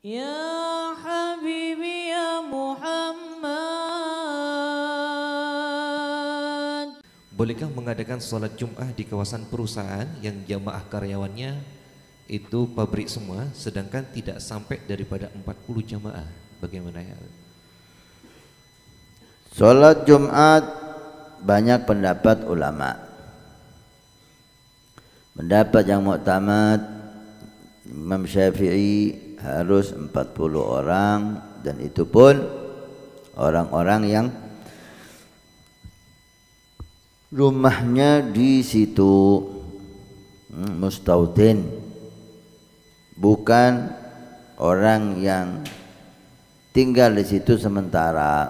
Ya Habibi ya Muhammad Bolehkah mengadakan sholat Jum'ah di kawasan perusahaan yang jamaah karyawannya itu pabrik semua sedangkan tidak sampai daripada 40 jamaah bagaimana ya? Sholat Jumat banyak pendapat ulama pendapat yang muktamad Imam Syafi'i harus 40 orang dan itu pun orang-orang yang rumahnya di situ hmm, musta'udin bukan orang yang tinggal di situ sementara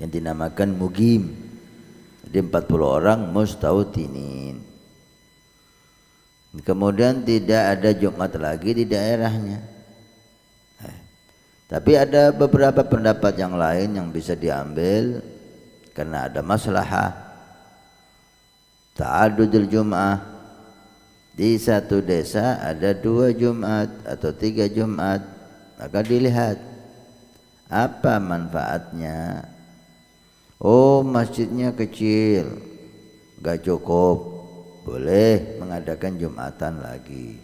yang dinamakan mugim jadi 40 orang musta'udinin kemudian tidak ada Jumat lagi di daerahnya eh, tapi ada beberapa pendapat yang lain yang bisa diambil karena ada masalah ta'adudul Jum'ah di satu desa ada dua Jumat atau tiga Jumat maka dilihat apa manfaatnya oh masjidnya kecil gak cukup boleh mengadakan Jumatan lagi.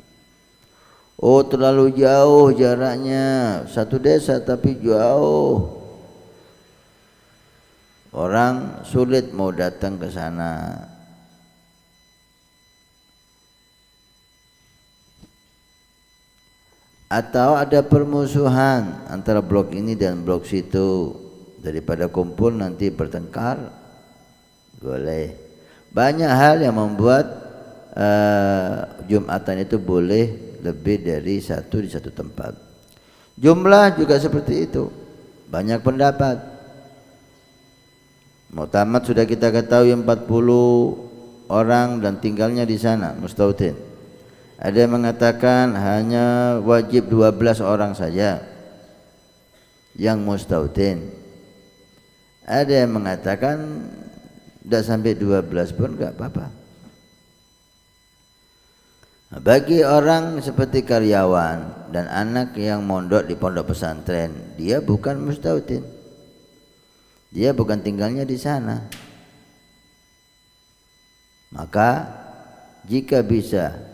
Oh terlalu jauh jaraknya, satu desa tapi jauh. Orang sulit mau datang ke sana. Atau ada permusuhan antara blok ini dan blok situ. Daripada kumpul nanti bertengkar, boleh banyak hal yang membuat uh, Jumatan itu boleh lebih dari satu di satu tempat. Jumlah juga seperti itu. Banyak pendapat. Muktamad sudah kita ketahui 40 orang dan tinggalnya di sana, Mustautin. Ada yang mengatakan hanya wajib 12 orang saja yang mustautin. Ada yang mengatakan tidak sampai 12 pun gak apa-apa. Bagi orang seperti karyawan dan anak yang mondok di pondok pesantren, dia bukan mustautin. Dia bukan tinggalnya di sana. Maka jika bisa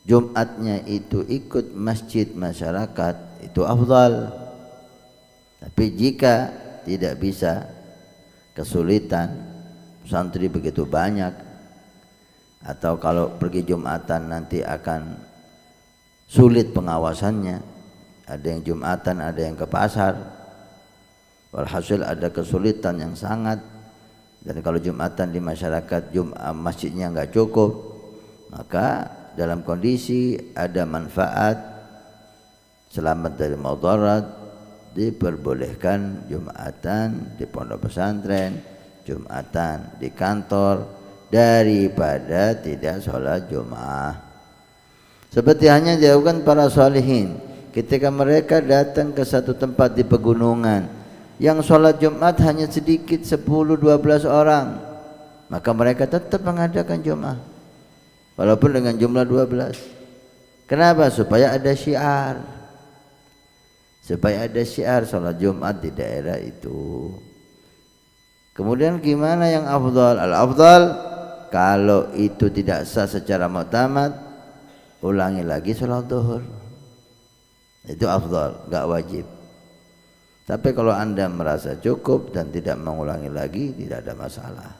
Jumatnya itu ikut masjid masyarakat itu afdal. Tapi jika tidak bisa kesulitan santri begitu banyak atau kalau pergi Jumatan nanti akan sulit pengawasannya ada yang Jumatan ada yang ke pasar walhasil ada kesulitan yang sangat dan kalau Jumatan di masyarakat Jum eh, masjidnya nggak cukup maka dalam kondisi ada manfaat selamat dari mudarat diperbolehkan Jumatan di pondok pesantren Jumatan di kantor daripada tidak sholat Jumat. Seperti hanya dilakukan para salihin ketika mereka datang ke satu tempat di pegunungan yang sholat Jumat hanya sedikit 10-12 orang maka mereka tetap mengadakan Jumat walaupun dengan jumlah 12 kenapa? supaya ada syiar supaya ada syiar sholat Jumat di daerah itu Kemudian gimana yang afdal? Al afdal kalau itu tidak sah secara muktamad ulangi lagi sholat duhur itu afdal, nggak wajib tapi kalau anda merasa cukup dan tidak mengulangi lagi tidak ada masalah